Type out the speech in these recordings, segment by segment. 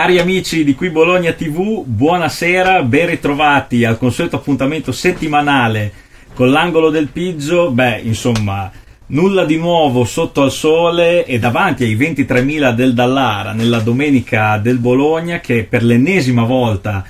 Cari amici di qui Bologna TV, buonasera, ben ritrovati al consueto appuntamento settimanale con l'angolo del Piggio. Beh, insomma, nulla di nuovo sotto al sole e davanti ai 23.000 del Dallara nella domenica del Bologna che per l'ennesima volta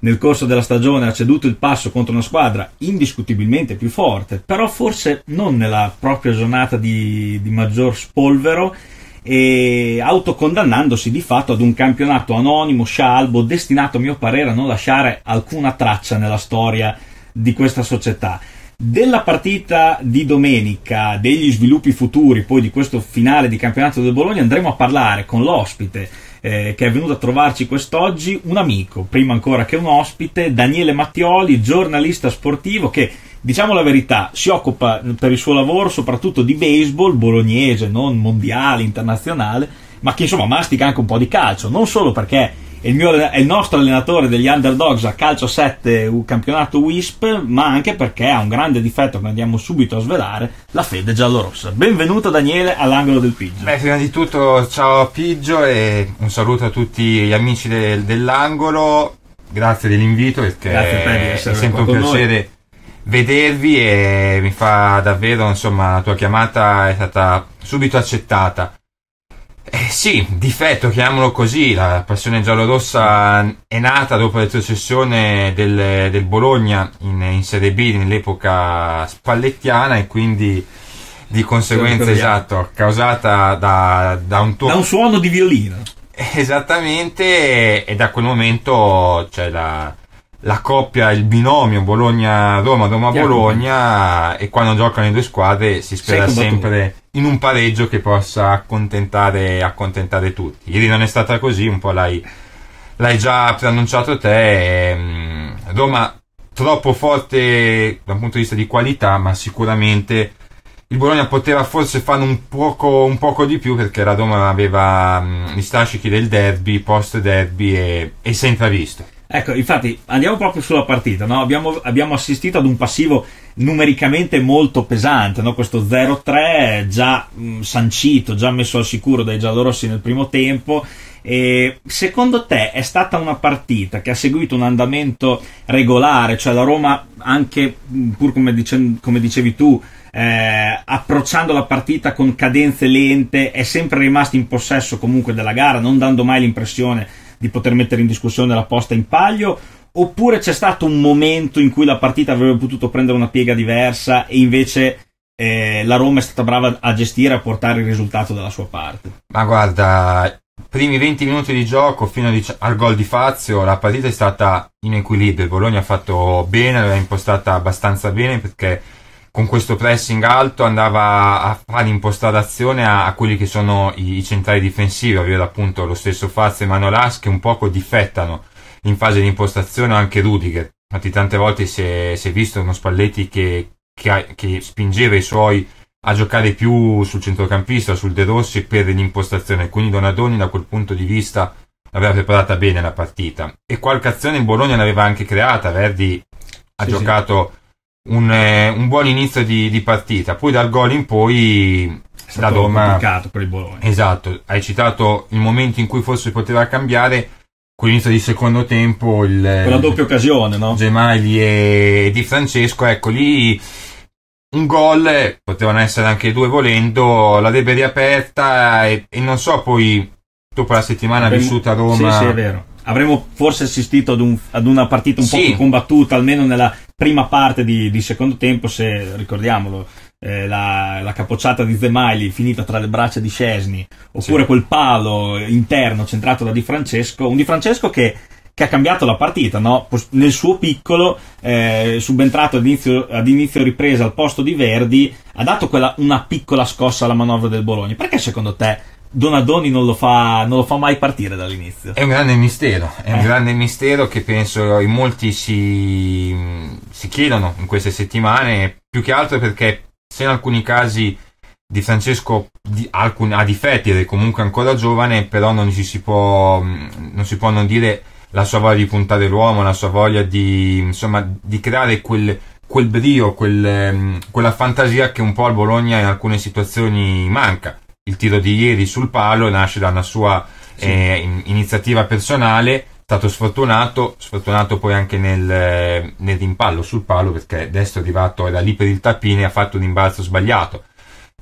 nel corso della stagione ha ceduto il passo contro una squadra indiscutibilmente più forte, però forse non nella propria giornata di, di maggior spolvero e autocondannandosi di fatto ad un campionato anonimo, scialbo, destinato a mio parere a non lasciare alcuna traccia nella storia di questa società. Della partita di domenica, degli sviluppi futuri, poi di questo finale di campionato del Bologna, andremo a parlare con l'ospite eh, che è venuto a trovarci quest'oggi, un amico, prima ancora che un ospite, Daniele Mattioli, giornalista sportivo che diciamo la verità, si occupa per il suo lavoro soprattutto di baseball bolognese, non mondiale, internazionale, ma che insomma mastica anche un po' di calcio, non solo perché è il, mio, è il nostro allenatore degli underdogs a calcio 7 campionato WISP, ma anche perché ha un grande difetto che andiamo subito a svelare, la fede giallorossa. Benvenuto Daniele all'angolo del Piggio. Beh, prima di tutto ciao Piggio e un saluto a tutti gli amici de, dell'angolo. Grazie dell'invito, perché Grazie per è sempre un piacere. Noi vedervi e mi fa davvero, insomma, la tua chiamata è stata subito accettata. Eh sì, difetto, chiamiamolo così, la passione giallorossa è nata dopo la retrocessione del, del Bologna in, in, Serie B nell'epoca spallettiana e quindi di conseguenza, esatto, causata da, da un tuo... Da un suono di violino. Esattamente, e, e da quel momento c'è la la coppia, il binomio Bologna-Roma, Roma-Bologna e quando giocano le due squadre si spera sempre in un pareggio che possa accontentare, accontentare, tutti. Ieri non è stata così, un po' l'hai, l'hai già preannunciato te. Ehm, Roma troppo forte da un punto di vista di qualità, ma sicuramente il Bologna poteva forse fare un poco, un poco di più perché la Roma aveva gli strascichi del derby, post derby e, e si è intravisto. Ecco, infatti andiamo proprio sulla partita, no? abbiamo, abbiamo, assistito ad un passivo numericamente molto pesante, no? questo 0-3 già mh, mm, sancito, già messo al sicuro dai giallorossi nel primo tempo. E secondo te è stata una partita che ha seguito un andamento regolare, cioè la Roma anche mm, pur come, dice, come dicevi tu, eh, approcciando la partita con cadenze lente, è sempre rimasta in possesso comunque della gara, non dando mai l'impressione di poter mettere in discussione la posta in palio oppure c'è stato un momento in cui la partita avrebbe potuto prendere una piega diversa e invece eh, la Roma è stata brava a gestire e a portare il risultato dalla sua parte? Ma guarda, primi 20 minuti di gioco fino al gol di Fazio la partita è stata in equilibrio, il Bologna ha fatto bene, l'ha impostata abbastanza bene perché con questo pressing alto andava a fare impostazione a, a, quelli che sono i, i centrali difensivi, ovvero appunto lo stesso Fazio e Manolas che un poco difettano in fase di impostazione anche Rudiger. Infatti tante volte si è, si è visto uno Spalletti che, che, che, spingeva i suoi a giocare più sul centrocampista, sul De Rossi per l'impostazione, quindi Donadoni da quel punto di vista l'aveva preparata bene la partita e qualche azione in Bologna l'aveva anche creata, Verdi ha sì, giocato sì un, eh, un buon inizio di, di, partita, poi dal gol in poi è stato Doma... complicato per il Bologna. Esatto, hai citato il momento in cui forse poteva cambiare quell'inizio di secondo tempo il, quella doppia occasione no? Gemagli e Di Francesco ecco lì un gol potevano essere anche due volendo l'avrebbe riaperta e, e non so poi dopo la settimana Beh, vissuta a Roma sì, sì, è vero avremmo forse assistito ad, un, ad, una partita un sì. po' più combattuta, almeno nella prima parte di, di secondo tempo, se ricordiamolo. Eh, la, la, capocciata di Zemaili finita tra le braccia di Scesni, oppure sì. quel palo interno centrato da Di Francesco, un Di Francesco che, che ha cambiato la partita, no? nel suo piccolo, eh, subentrato ad inizio, ad inizio, ripresa al posto di Verdi, ha dato quella, una piccola scossa alla manovra del Bologna. Perché secondo te Donadoni non lo, fa, non lo fa mai partire dall'inizio. È un grande mistero, è eh. grande mistero che penso in molti si, si chiedono in queste settimane, più che altro perché se in alcuni casi di Francesco di, alcun, ha difetti ed è comunque ancora giovane, però non si, si può, mm, non si può non dire la sua voglia di puntare l'uomo, la sua voglia di, insomma, di creare quel, quel brio, quel, mm, quella fantasia che un po' al Bologna in alcune situazioni manca il tiro di ieri sul palo nasce da una sua sì. eh, iniziativa personale, è stato sfortunato, sfortunato poi anche nel, eh, nel sul palo perché destro è arrivato, era lì per il tappino e ha fatto un imbalzo sbagliato.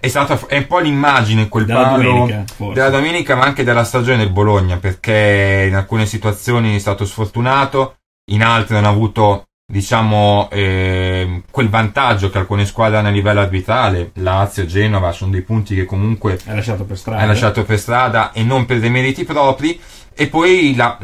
È stata è un po' l'immagine quel della palo domenica, della domenica, ma anche della stagione del Bologna, perché in alcune situazioni è stato sfortunato, in altre non ha avuto diciamo eh, quel vantaggio che alcune squadre hanno a livello arbitrale Lazio, Genova sono dei punti che comunque è lasciato per strada, lasciato per strada e non per dei meriti propri e poi la,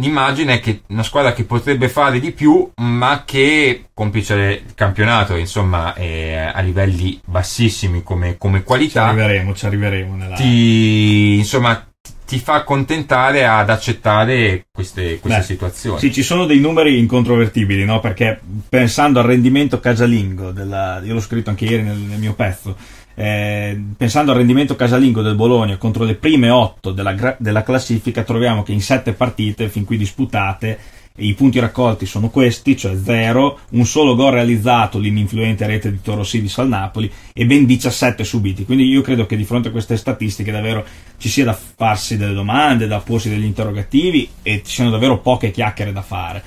l'immagine è che una squadra che potrebbe fare di più ma che complice il campionato insomma eh, a livelli bassissimi come, come qualità ci arriveremo, ci arriveremo nella... ti, insomma ti fa accontentare ad accettare queste, queste Beh, situazioni. Sì, ci sono dei numeri incontrovertibili, no? perché pensando al rendimento casalingo, della, io l'ho scritto anche ieri nel, nel mio pezzo, eh, pensando al rendimento casalingo del Bologna contro le prime otto della, della classifica, troviamo che in sette partite fin qui disputate i punti raccolti sono questi, cioè 0, un solo gol realizzato l'influente rete di Toro Sidis al Napoli e ben 17 subiti. Quindi io credo che di fronte a queste statistiche davvero ci sia da farsi delle domande, da porsi degli interrogativi e ci siano davvero poche chiacchiere da fare.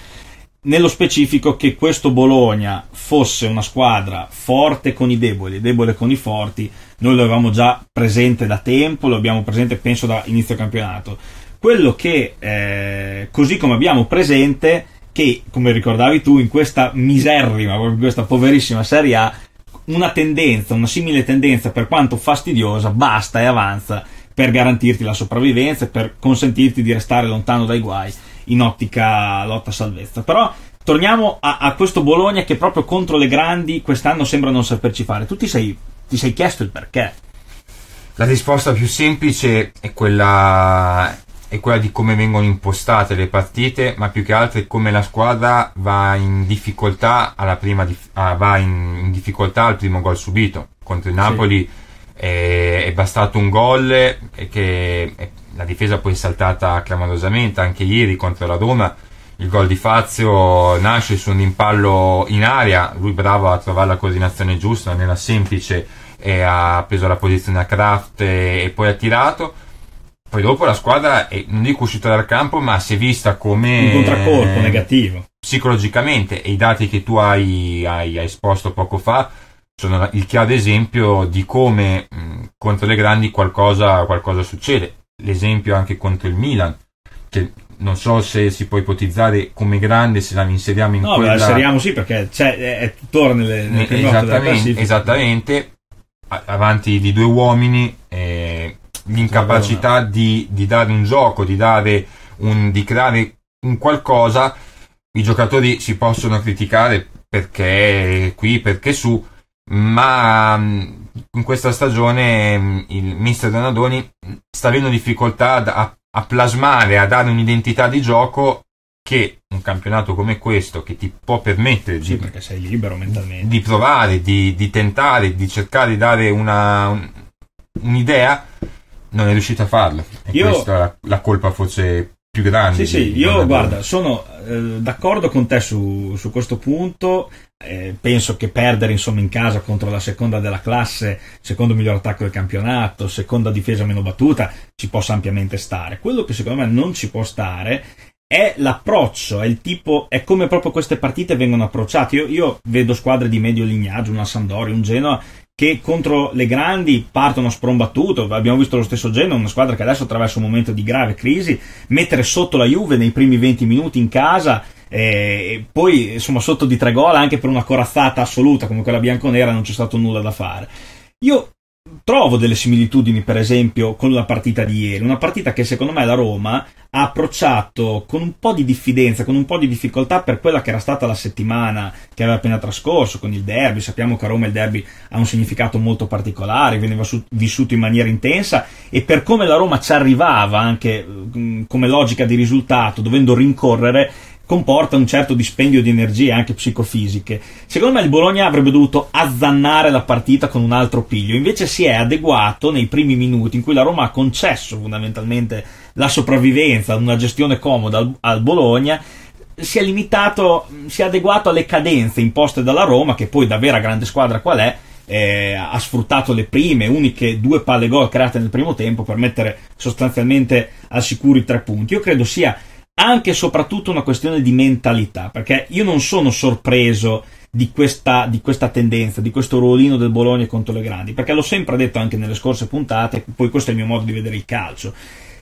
Nello specifico che questo Bologna fosse una squadra forte con i deboli debole con i forti, noi lo avevamo già presente da tempo, lo abbiamo presente penso da inizio campionato quello che, eh, così come abbiamo presente, che come ricordavi tu, in questa miserrima, in questa poverissima Serie A, una tendenza, una simile tendenza, per quanto fastidiosa, basta e avanza per garantirti la sopravvivenza e per consentirti di restare lontano dai guai in ottica lotta salvezza. Però torniamo a, a, questo Bologna che proprio contro le grandi quest'anno sembra non saperci fare. Tu ti sei, ti sei chiesto il perché? La risposta più semplice è quella è quella di come vengono impostate le partite, ma più che altro è come la squadra va in difficoltà, dif- ah, va in, in difficoltà al primo gol subito. Contro il Napoli sì. Eh, è, è, bastato un gol che è, la difesa poi è saltata clamorosamente anche ieri contro la Roma. Il gol di Fazio nasce su un impallo in aria, lui bravo a trovare la coordinazione giusta, non era semplice, ha preso la posizione a Kraft e, e poi ha tirato poi dopo la squadra, è, non dico uscita dal campo, ma si è vista come... Un contraccolpo negativo. Psicologicamente, e i dati che tu hai, hai, hai esposto poco fa sono il chiaro esempio di come mh, contro le grandi qualcosa, qualcosa succede. L'esempio anche contro il Milan, che non so se si può ipotizzare come grande se la inseriamo in no, quella... No, la inseriamo sì perché cioè, è, è tuttora nelle, nelle esattamente, esattamente, avanti di due uomini eh, l'incapacità di, di, dare un gioco, di, dare un, di creare un qualcosa, i giocatori si possono criticare perché qui, perché su, ma mm, in questa stagione mm, il mister Donadoni sta avendo difficoltà a, a, plasmare, a dare un'identità di gioco che un campionato come questo che ti può permettere sì, di, di, provare, di, di, tentare, di cercare di dare una, un'idea non è riuscito a farlo. E io... questa la, colpa fosse più grande. Sì, sì, io guarda, buona. sono eh, d'accordo con te su, su questo punto. Eh, penso che perdere insomma, in casa contro la seconda della classe, secondo miglior attacco del campionato, seconda difesa meno battuta, ci possa ampiamente stare. Quello che secondo me non ci può stare è l'approccio, è il tipo, è come proprio queste partite vengono approcciate. Io, io vedo squadre di medio lignaggio, una Sandoria, un Genoa, che contro le grandi partono sprombattuto, abbiamo visto lo stesso Genoa, una squadra che adesso attraversa un momento di grave crisi, mettere sotto la Juve nei primi 20 minuti in casa, eh, E poi insomma sotto di tre gol anche per una corazzata assoluta come quella bianconera non c'è stato nulla da fare. Io trovo delle similitudini, per esempio, con la partita di ieri. Una partita che secondo me la Roma ha approcciato con un po' di diffidenza, con un po' di difficoltà per quella che era stata la settimana che aveva appena trascorso con il derby. Sappiamo che a Roma il derby ha un significato molto particolare, veniva su- vissuto in maniera intensa e per come la Roma ci arrivava anche mh, mm, come logica di risultato, dovendo rincorrere, comporta un certo dispendio di energie anche psicofisiche. Secondo me il Bologna avrebbe dovuto azzannare la partita con un altro piglio, invece si è adeguato nei primi minuti in cui la Roma ha concesso fondamentalmente la sopravvivenza, una gestione comoda al, al Bologna si è limitato, si è adeguato alle cadenze imposte dalla Roma, che poi da vera grande squadra qual è, eh, ha sfruttato le prime, uniche due palle gol create nel primo tempo per mettere sostanzialmente al sicuro i tre punti. Io credo sia anche e soprattutto una questione di mentalità, perché io non sono sorpreso di questa, di questa, tendenza, di questo ruolino del Bologna contro le grandi, perché l'ho sempre detto anche nelle scorse puntate, poi questo è il mio modo di vedere il calcio.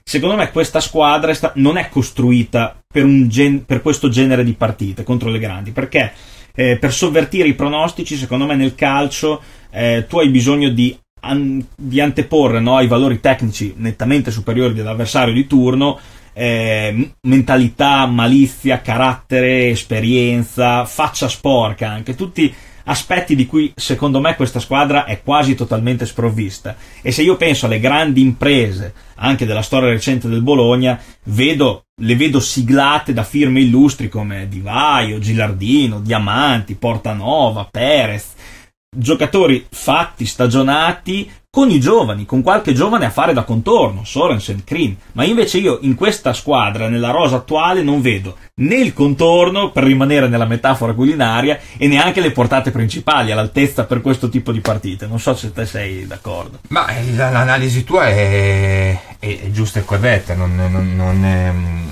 Secondo me questa squadra non è costruita per, gen- per questo genere di partite contro le grandi, perché eh, per sovvertire i pronostici, secondo me nel calcio eh, tu hai bisogno di an- di anteporre no, i valori tecnici nettamente superiori dell'avversario di turno eh, mentalità, malizia, carattere, esperienza, faccia sporca, anche tutti aspetti di cui secondo me questa squadra è quasi totalmente sprovvista. E se io penso alle grandi imprese, anche della storia recente del Bologna, vedo, le vedo siglate da firme illustri come Di Vaio, Gilardino, Diamanti, Portanova, Perez, giocatori fatti, stagionati, con i giovani, con qualche giovane a fare da contorno, Sorensen, Krim. ma invece io in questa squadra, nella rosa attuale, non vedo né il contorno, per rimanere nella metafora culinaria, e neanche le portate principali all'altezza per questo tipo di partite. Non so se te sei d'accordo. Ma eh, l'analisi tua è, è, è giusta e corretta, non, non, non è mm.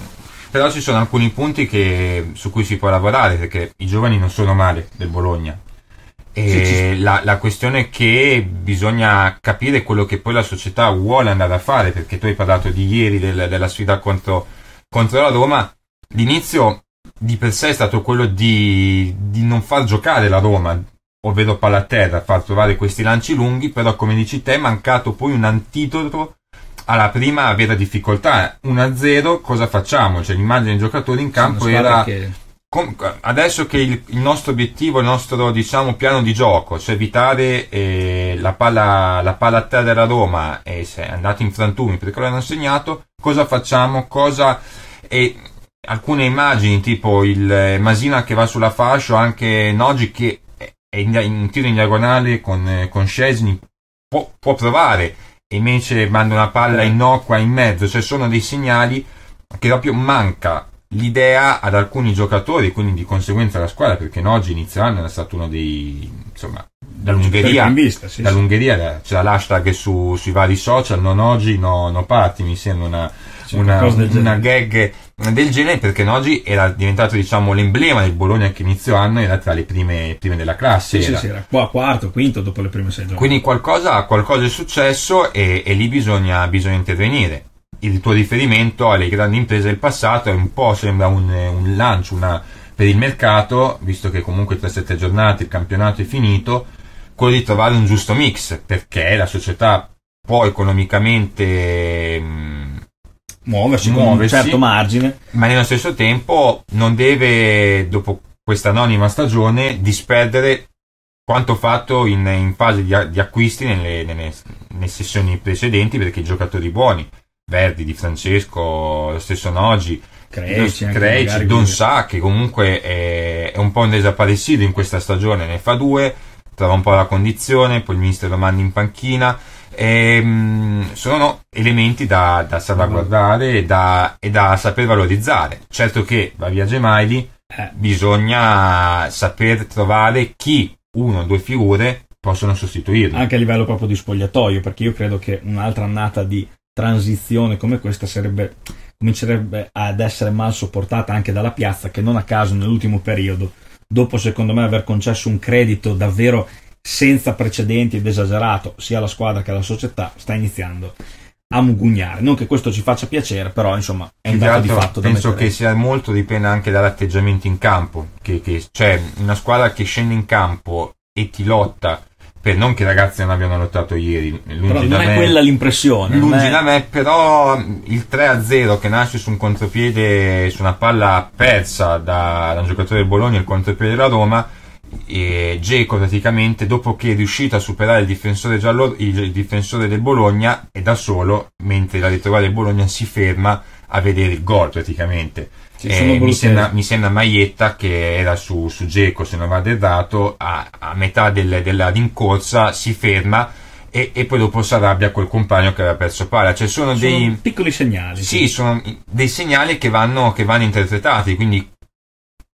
però ci sono alcuni punti che, su cui si può lavorare perché i giovani non sono male del Bologna e la, la, questione è che bisogna capire quello che poi la società vuole andare a fare, perché tu hai parlato di ieri del, della sfida contro, contro, la Roma. L'inizio di per sé è stato quello di, di non far giocare la Roma, ovvero Palaterra, far trovare questi lanci lunghi, però come dici te è mancato poi un antidoto alla prima vera difficoltà. 1-0, cosa facciamo? Cioè l'immagine dei giocatori in campo era... Che adesso che il, il, nostro obiettivo, il nostro diciamo, piano di gioco, cioè evitare eh, la, palla, la, palla, a terra della Roma e se è andato in frantumi perché l'hanno segnato, cosa facciamo? Cosa, eh, alcune immagini tipo il eh, Masina che va sulla fascia anche Noggi che è in, in tiro in diagonale con, eh, con Scesni può, può, provare e invece manda una palla eh. innocua in mezzo, cioè sono dei segnali che proprio manca l'idea ad alcuni giocatori, quindi di conseguenza alla squadra, perché oggi inizio anno era stato uno dei... insomma, dall'Ungheria, vista, sì, dall'Ungheria sì. c'era l'hashtag su, sui vari social, non oggi, no, no party, mi sembra una, una, del una gag del genere perché oggi era diventato diciamo l'emblema del Bologna che inizio anno era tra le prime, prime della classe sì, era. Sì, era qua quarto, quinto dopo le prime sei giornate quindi qualcosa, qualcosa è successo e, e lì bisogna, bisogna intervenire il tuo riferimento alle grandi imprese del passato è un po' sembra un, un lancio una, per il mercato, visto che comunque tra sette giornate il campionato è finito, quello di trovare un giusto mix, perché la società può economicamente muoversi, mm, muoversi con un certo margine, ma nello stesso tempo non deve, dopo questa anonima stagione, disperdere quanto fatto in, in fase di, di acquisti nelle, nelle, nelle sessioni precedenti perché i giocatori buoni Verdi, di Francesco, lo stesso Nogi, Creci, Creci Don Sa che comunque è, è un po' un desaparecido in questa stagione, ne fa due, trova un po' la condizione, poi il ministro lo manda in panchina. E, ehm, sono elementi da, da salvaguardare e da, e da, saper valorizzare. Certo che va via Gemaili, eh. bisogna saper trovare chi uno o due figure possono sostituirlo. Anche a livello proprio di spogliatoio, perché io credo che un'altra annata di transizione come questa sarebbe, comincerebbe ad essere mal sopportata anche dalla piazza che non a caso nell'ultimo periodo, dopo secondo me aver concesso un credito davvero senza precedenti ed esagerato sia alla squadra che alla società, sta iniziando a mugugnare. Non che questo ci faccia piacere, però insomma è un dato di fatto. penso mettere. che sia molto dipende anche dall'atteggiamento in campo, che, che, cioè una squadra che scende in campo e ti lotta per non che i ragazzi non abbiano lottato ieri, lungi non me, è quella l'impressione. Lungi da me, però il 3-0 che nasce su un contropiede, su una palla persa da, da un giocatore del Bologna, il contropiede della Roma, e Geco praticamente dopo che è riuscito a superare il difensore, giallo, il difensore del Bologna è da solo mentre la ritrovata del Bologna si ferma a vedere il gol praticamente sì, eh, mi, sembra, mi, sembra, Maietta che era su, su Geco se non vado errato a, a metà del, della rincorsa si ferma e, e, poi dopo si arrabbia col compagno che aveva perso palla. Cioè sono, sono dei piccoli segnali. Sì, sì. sono dei segnali che vanno, che vanno, interpretati, quindi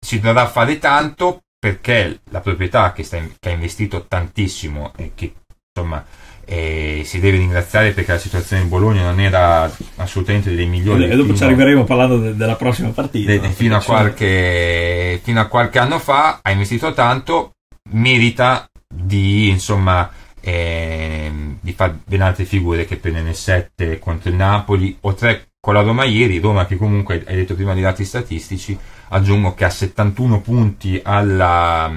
si dovrà fare tanto perché la proprietà che, sta in, che ha investito tantissimo e che insomma e si deve ringraziare perché la situazione in Bologna non era assolutamente delle migliori. E dopo ci arriveremo parlando de- della prossima partita. De- fino, a qualche, fino, a qualche, anno fa ha investito tanto, merita di insomma ehm, di fare ben altre figure che per 7 contro il Napoli o 3 con la Roma ieri, Roma che comunque hai detto prima dei dati statistici, aggiungo che ha 71 punti alla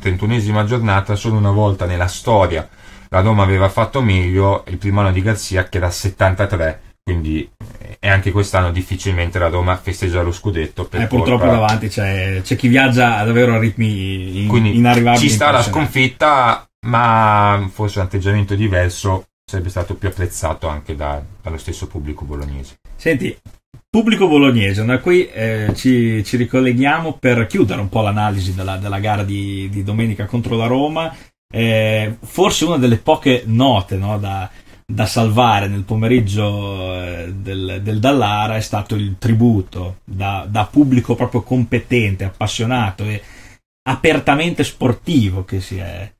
31esima mm, giornata solo una volta nella storia la Roma aveva fatto meglio il primo anno di Garzia che era 73 quindi eh, e anche quest'anno difficilmente la Roma festeggia lo scudetto per eh, purtroppo davanti c'è, c'è, chi viaggia davvero a ritmi in, quindi inarrivabili ci sta la sconfitta ma forse un atteggiamento diverso sarebbe stato più apprezzato anche da, dallo stesso pubblico bolognese senti pubblico bolognese da qui eh, ci, ci, ricolleghiamo per chiudere un po' l'analisi della, della gara di, di domenica contro la Roma eh, forse una delle poche note no, da, da, salvare nel pomeriggio eh, del, del, Dallara è stato il tributo da, da, pubblico proprio competente, appassionato e apertamente sportivo che si è,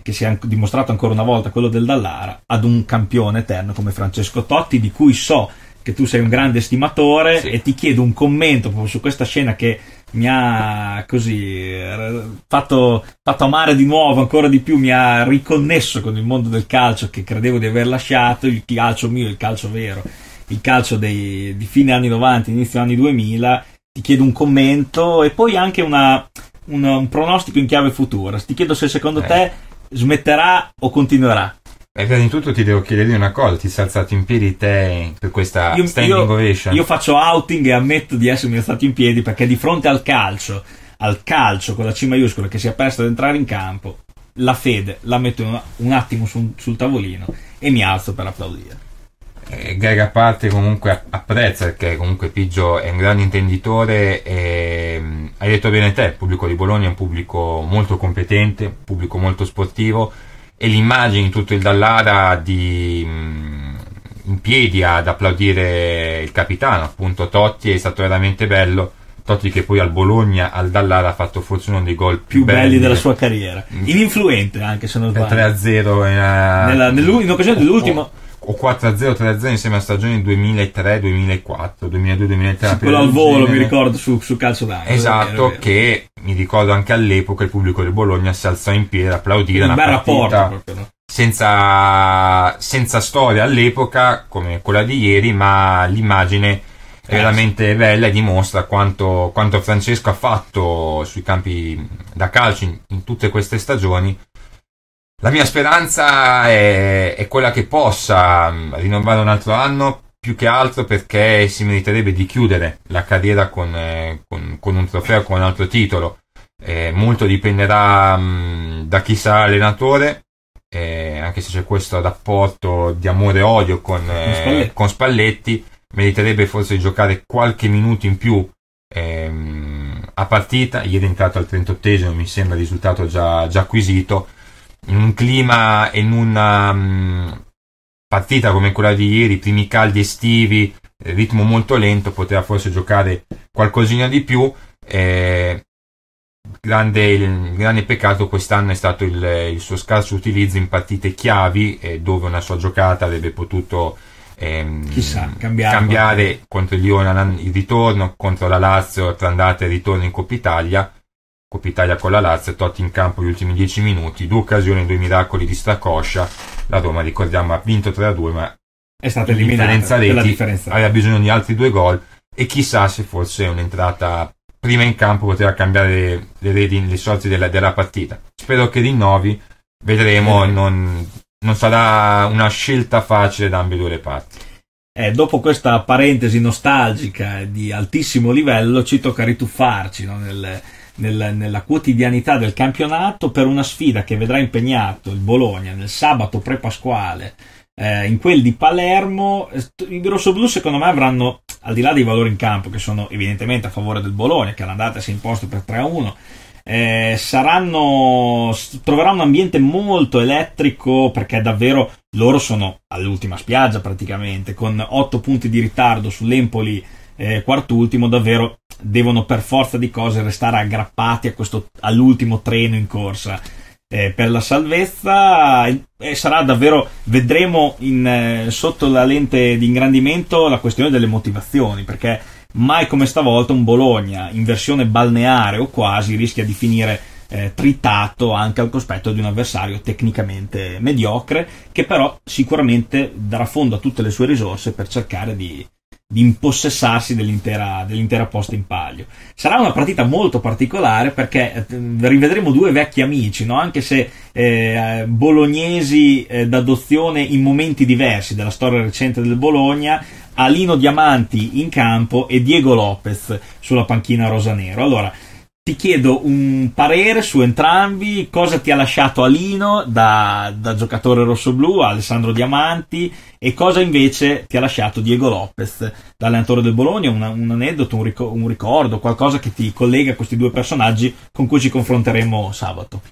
che si è dimostrato ancora una volta quello del Dallara ad un campione eterno come Francesco Totti di cui so che tu sei un grande estimatore sì. e ti chiedo un commento proprio su questa scena che mi ha così eh, fatto, fatto, amare di nuovo ancora di più, mi ha riconnesso con il mondo del calcio che credevo di aver lasciato, il calcio mio, il calcio vero, il calcio dei, di fine anni 90, inizio anni 2000. Ti chiedo un commento e poi anche una, un, un pronostico in chiave futura. Ti chiedo se secondo eh. te smetterà o continuerà e prima di tutto ti devo chiedere una cosa, ti sei alzato in piedi te per questa io, standing io, ovation? Io faccio outing e ammetto di essermi alzato in piedi perché di fronte al calcio, al calcio con la C maiuscola che si è perso ad entrare in campo, la fede la metto un attimo su, sul tavolino e mi alzo per applaudire. Eh, Greg a parte comunque apprezza perché comunque Piggio è un grande intenditore e mm, hai detto bene te, il pubblico di Bologna è un pubblico molto competente, un pubblico molto sportivo e l'immagine tutto il Dallara di, mm, in piedi ad applaudire il capitano, appunto Totti, è stato veramente bello. Totti che poi al Bologna, al Dallara ha fatto forse uno dei gol più, più belli, belli, della sua carriera. In mm. influente anche se non sbaglio. 3-0 eh, nella, in occasione dell'ultimo... Oh o 4-0, 3-0 insieme a stagioni 2003, 2004, 2002, 2003. Sì, quello al volo genere. mi ricordo su, su Calcio Live. Esatto, vero, vero. che mi ricordo anche all'epoca il pubblico di Bologna si alzò in piedi ad applaudire un una partita rapporto, senza, senza storia all'epoca come quella di ieri, ma l'immagine è eh, veramente bella e dimostra quanto, quanto Francesco ha fatto sui campi da calcio in, in tutte queste stagioni la mia speranza è, è quella che possa mm, rinnovare un altro anno, più che altro perché si meriterebbe di chiudere la carriera con, eh, con, con un trofeo, con un altro titolo. Eh, molto dipenderà mh, mm, da chi sarà allenatore, eh, anche se c'è questo rapporto di amore e odio con, eh, Spalletti. con Spalletti, meriterebbe forse di giocare qualche minuto in più ehm, a partita. Ieri è entrato al 38esimo, mi sembra risultato già, già acquisito in un clima e in una um, partita come quella di ieri, primi caldi estivi, eh, ritmo molto lento, poteva forse giocare qualcosina di più. Eh, grande, il, grande peccato quest'anno è stato il, il, suo scarso utilizzo in partite chiavi, eh, dove una sua giocata avrebbe potuto ehm, Chissà, cambiare contro il Lione il ritorno, contro la Lazio tra andata e ritorno in Coppa Italia Coppa Italia con la Lazio, Totti in campo gli ultimi 10 minuti, due occasioni, due miracoli di Stracoscia, la Roma ricordiamo ha vinto 3-2 ma è stata eliminata reti, differenza. aveva bisogno di altri due gol e chissà se forse un'entrata prima in campo poteva cambiare le, le, le sorti della, della, partita. Spero che rinnovi, vedremo, non, non sarà una scelta facile da ambedue le parti. Eh, dopo questa parentesi nostalgica di altissimo livello ci tocca rituffarci no? nel, nel, nella quotidianità del campionato per una sfida che vedrà impegnato il Bologna nel sabato pre-pasquale eh, in quel di Palermo. Eh, I rossoblù, secondo me avranno, al di là dei valori in campo che sono evidentemente a favore del Bologna, che all'andata si è imposto per 3-1, eh, saranno, troverà un ambiente molto elettrico perché davvero loro sono all'ultima spiaggia praticamente con 8 punti di ritardo sull'Empoli eh, quart'ultimo davvero devono per forza di cose restare aggrappati questo, all'ultimo treno in corsa. Eh, per la salvezza e eh, sarà davvero vedremo in, eh, sotto la lente di ingrandimento la questione delle motivazioni perché mai come stavolta un Bologna in versione balneare o quasi rischia di finire eh, tritato anche al cospetto di un avversario tecnicamente mediocre che però sicuramente darà fondo a tutte le sue risorse per cercare di, di impossessarsi dell'intera, dell'intera posta in palio. Sarà una partita molto particolare perché eh, rivedremo due vecchi amici, no? anche se eh, bolognesi eh, d'adozione in momenti diversi della storia recente del Bologna, Alino Diamanti in campo e Diego Lopez sulla panchina rosanero. Allora, ti chiedo un parere su entrambi, cosa ti ha lasciato Alino da, da giocatore rossoblu, Alessandro Diamanti, e cosa invece ti ha lasciato Diego Lopez, allenatore del Bologna, un, un aneddoto, un, ric- un ricordo, qualcosa che ti collega a questi due personaggi con cui ci confronteremo sabato.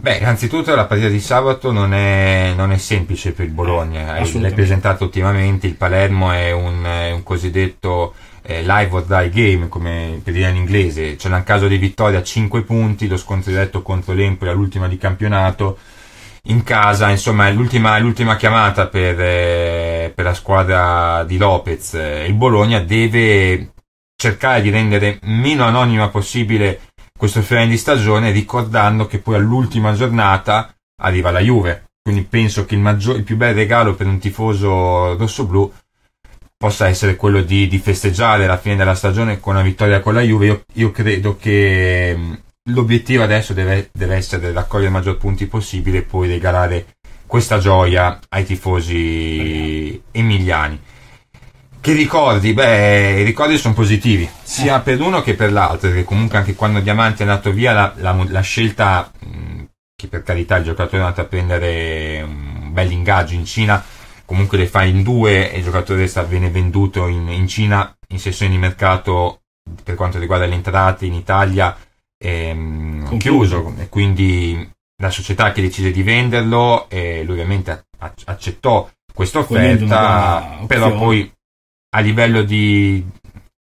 Beh, innanzitutto la partita di sabato non è, non è semplice per il Bologna, l'hai presentato ultimamente, il Palermo è un, un cosiddetto eh, Live or Die Game, come per dire in inglese, c'è un caso di vittoria a 5 punti, lo scontro diretto contro l'Empoli all'ultima di campionato, in casa, insomma, è l'ultima, l'ultima chiamata per, eh, per, la squadra di Lopez. Eh, il Bologna deve cercare di rendere meno anonima possibile questo fine di stagione, ricordando che poi all'ultima giornata arriva la Juve. Quindi penso che il, maggior, il più bel regalo per un tifoso rossoblù possa essere quello di, di, festeggiare la fine della stagione con una vittoria con la Juve. Io, io credo che l'obiettivo adesso deve, deve essere raccogliere i maggior punti possibile e poi regalare questa gioia ai tifosi emiliani. Che ricordi? Beh, i ricordi sono positivi, sia per uno che per l'altro, perché comunque anche quando Diamante è andato via la, la, la scelta, che per carità il giocatore è andato a prendere un bel ingaggio in Cina, comunque le fa in due e il giocatore viene venduto in, in Cina in sessioni di mercato per quanto riguarda le entrate in Italia ehm, chiuso e quindi la società che decise di venderlo e lui ovviamente accettò questa offerta però poi a livello di,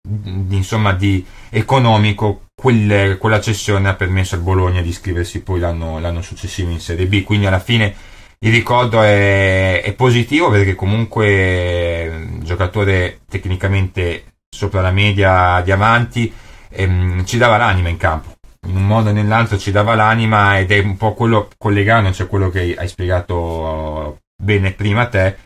di, insomma, di economico quel, quella cessione ha permesso al Bologna di iscriversi poi l'anno, l'anno successivo in Serie B quindi alla fine il ricordo è, è positivo perché comunque un ehm, giocatore tecnicamente sopra la media di avanti ehm, ci dava l'anima in campo. In un modo o nell'altro ci dava l'anima ed è un po' quello collegato cioè quello che hai spiegato bene prima te,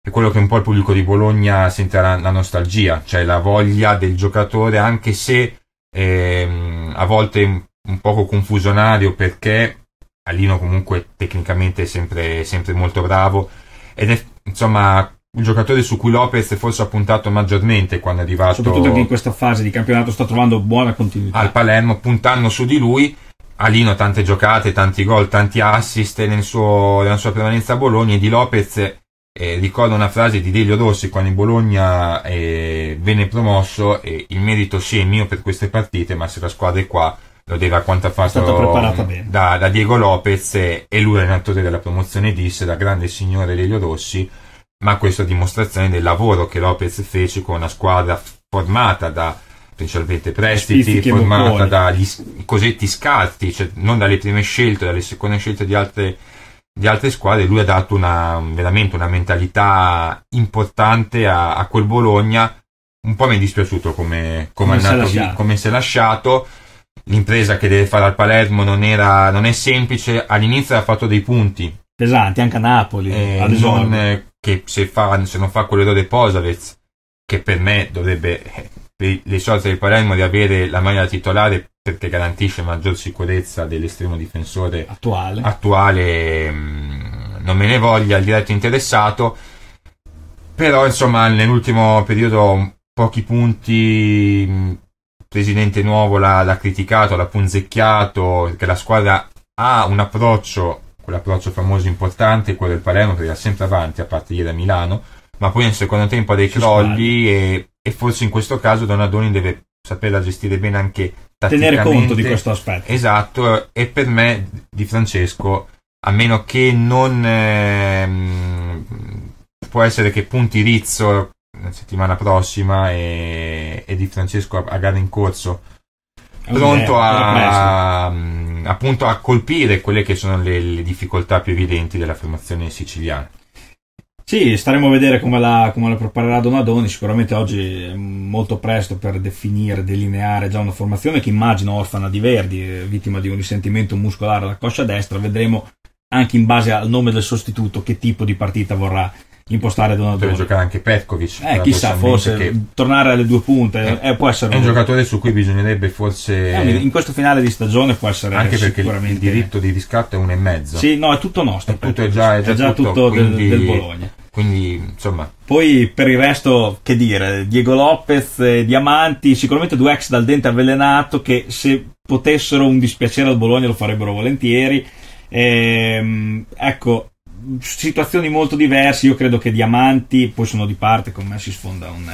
è quello che un po' il pubblico di Bologna sentirà la nostalgia, cioè la voglia del giocatore, anche se ehm, a volte un poco confusionario perché Alino comunque tecnicamente è sempre, sempre molto bravo ed è insomma il giocatore su cui Lopez forse ha puntato maggiormente quando è arrivato soprattutto che in questa fase di campionato sta trovando buona continuità al Palermo puntando su di lui Alino tante giocate, tanti gol, tanti assist nel suo, nella sua permanenza a Bologna e di Lopez eh, ricordo una frase di Delio Rossi quando in Bologna eh, venne promosso eh, il merito sì è mio per queste partite ma se la squadra è qua lo deve a quanto ha fatto mm, da, da, Diego Lopez e, lui è un della promozione DIS, da grande signore Elio Rossi, ma questa è dimostrazione del lavoro che Lopez fece con una squadra formata da principalmente prestiti, formata dagli cosetti scarti, cioè non dalle prime scelte, dalle seconde scelte di altre, di altre squadre, lui ha dato una, veramente una mentalità importante a, a quel Bologna, un po' mi è dispiaciuto come, come, come, è, nato, come si è lasciato l'impresa che deve fare al Palermo non, era, non è semplice, all'inizio ha fatto dei punti pesanti anche a Napoli, eh, ad esempio. Non, eh, che se, fa, se non fa quello quell'errore Posavez, che per me dovrebbe per eh, le sorte del Palermo di avere la maglia titolare perché garantisce maggior sicurezza dell'estremo difensore attuale, attuale mm, non me ne voglia il diretto interessato però insomma nell'ultimo periodo pochi punti mm, presidente nuovo l'ha, l'ha criticato, l'ha punzecchiato, che la squadra ha un approccio, quell'approccio famoso importante, quello del Palermo, che era sempre avanti, a parte ieri a Milano, ma poi nel secondo tempo ha dei Ci crolli e, e, forse in questo caso Donadoni deve saperla gestire bene anche tenere conto di questo aspetto. Esatto, e per me di Francesco, a meno che non... Ehm, può essere che punti Rizzo la settimana prossima e, e di Francesco a, a gara in corso ah, pronto a, mm, appunto a colpire quelle che sono le, le difficoltà più evidenti della formazione siciliana. Sì, staremo a vedere come la, come la, preparerà Donadoni. Sicuramente oggi è molto presto per definire, delineare già una formazione che immagino orfana di Verdi, eh, vittima di un risentimento muscolare alla coscia destra. Vedremo anche in base al nome del sostituto che tipo di partita vorrà impostare Donatore. Deve giocare anche Petkovic. Eh, chissà, forse che... tornare alle due punte eh, eh può essere... È un giocatore su cui bisognerebbe forse... Eh, in questo finale di stagione può essere... Anche perché sicuramente... il diritto di riscatto è un e mezzo. Sì, no, è tutto nostro. È, tutto, è, già, è già, è già, tutto, tutto quindi... del, del Bologna quindi insomma poi per il resto che dire Diego Lopez Diamanti sicuramente due ex dal dente avvelenato che se potessero un dispiacere al Bologna lo farebbero volentieri ehm, ecco situazioni molto diverse. Io credo che Diamanti, poi sono di parte, con me si sfonda un,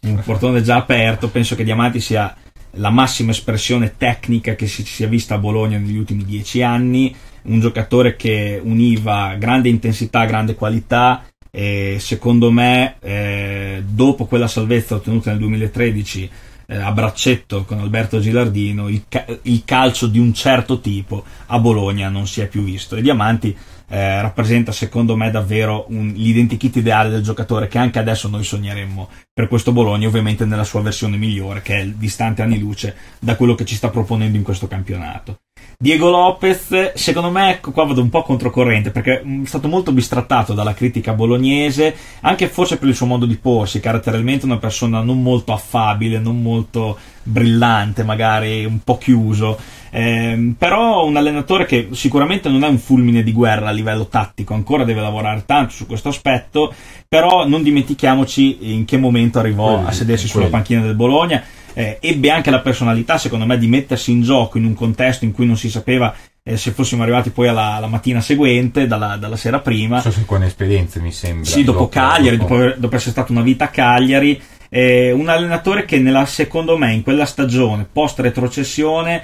un portone già aperto. Penso che Diamanti sia la massima espressione tecnica che si sia vista a Bologna negli ultimi dieci anni. Un giocatore che univa grande intensità, grande qualità. E secondo me, eh, dopo quella salvezza ottenuta nel 2013 eh, a braccetto con Alberto Gilardino, il, ca- il calcio di un certo tipo a Bologna non si è più visto. E Diamanti eh, rappresenta secondo me davvero un, l'identikit ideale del giocatore che anche adesso noi sogneremmo per questo Bologna, ovviamente nella sua versione migliore, che è distante anni luce da quello che ci sta proponendo in questo campionato. Diego Lopez, secondo me, ecco, qua vado un po' controcorrente perché mm, è stato molto bistrattato dalla critica bolognese, anche forse per il suo modo di porsi, caratterialmente una persona non molto affabile, non molto brillante, magari un po' chiuso. Eh, però un allenatore che sicuramente non è un fulmine di guerra a livello tattico, ancora deve lavorare tanto su questo aspetto, però non dimentichiamoci in che momento arrivò quelli, a sedersi quelli. sulla panchina del Bologna. Eh, ebbe anche la personalità, secondo me, di mettersi in gioco in un contesto in cui non si sapeva eh, se fossimo arrivati poi alla, alla mattina seguente, dalla, dalla, sera prima. So se con esperienze, mi sembra. Sì, dopo, dopo Cagliari, Dopo, dopo essere stata una vita a Cagliari eh, un allenatore che nella, secondo me in quella stagione post retrocessione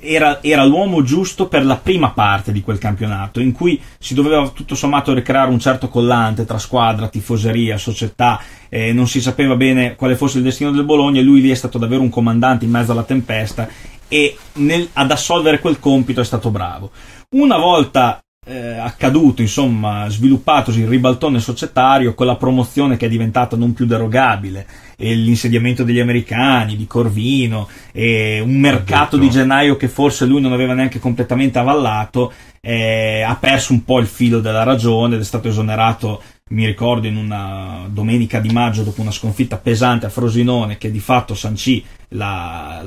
era, era, l'uomo giusto per la prima parte di quel campionato in cui si doveva tutto sommato ricreare un certo collante tra squadra, tifoseria, società, eh, non si sapeva bene quale fosse il destino del Bologna e lui lì è stato davvero un comandante in mezzo alla tempesta e nel, ad assolvere quel compito è stato bravo. Una volta eh, accaduto, insomma, sviluppatosi il ribaltone societario con la promozione che è diventata non più derogabile, e l'insediamento degli americani, di Corvino, e un mercato di certo. gennaio che forse lui non aveva neanche completamente avallato, eh, ha perso un po' il filo della ragione ed è stato esonerato mi ricordo in una domenica di maggio dopo una sconfitta pesante a Frosinone che di fatto sancì la,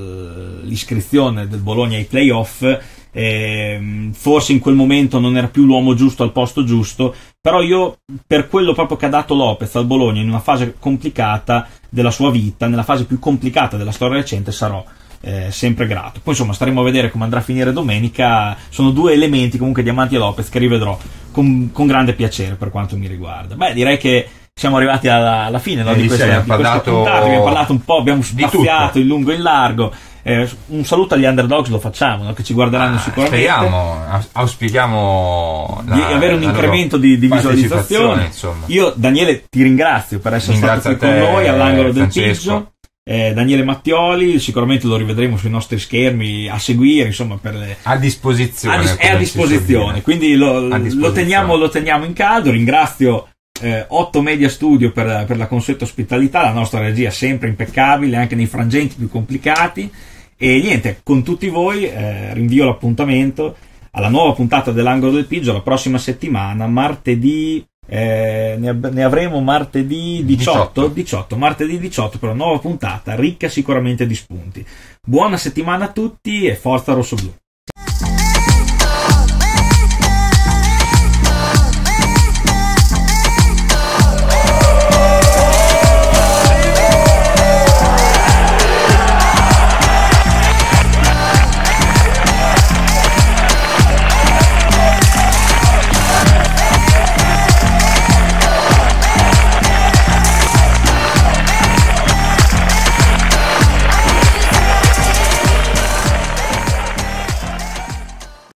l'iscrizione del Bologna ai playoff eh, forse in quel momento non era più l'uomo giusto al posto giusto, però io per quello proprio che ha dato Lopez al Bologna in una fase complicata della sua vita, nella fase più complicata della storia recente, sarò eh, sempre grato. Poi insomma staremo a vedere come andrà a finire domenica, sono due elementi comunque Diamanti a Lopez che rivedrò con, con grande piacere per quanto mi riguarda. Beh, direi che siamo arrivati alla, alla fine no, eh, di, questo parlato... abbiamo parlato un po', abbiamo sbaffiato in lungo e in largo eh, un saluto agli underdogs lo facciamo, no? che ci guarderanno ah, sicuramente. Speriamo, auspichiamo la, di avere un incremento di, di visualizzazione. Insomma. Io, Daniele, ti ringrazio per essere Ringrazio stato qui te, con noi all'angolo del Pizzo. Eh, Daniele Mattioli, sicuramente lo rivedremo sui nostri schermi a seguire, insomma, le... a disposizione. A dis- è a disposizione, quindi lo, a disposizione. Lo, teniamo, lo teniamo in caldo. Ringrazio eh, 8 Media Studio per, per la consueta ospitalità, la nostra regia sempre impeccabile anche nei frangenti più complicati e niente, con tutti voi eh, rinvio l'appuntamento alla nuova puntata dell'Angolo del Pigio la prossima settimana, martedì eh, ne, ab- ne, avremo martedì 18, 18. 18, martedì 18 per una nuova puntata ricca sicuramente di spunti. Buona settimana a tutti e forza rosso blu.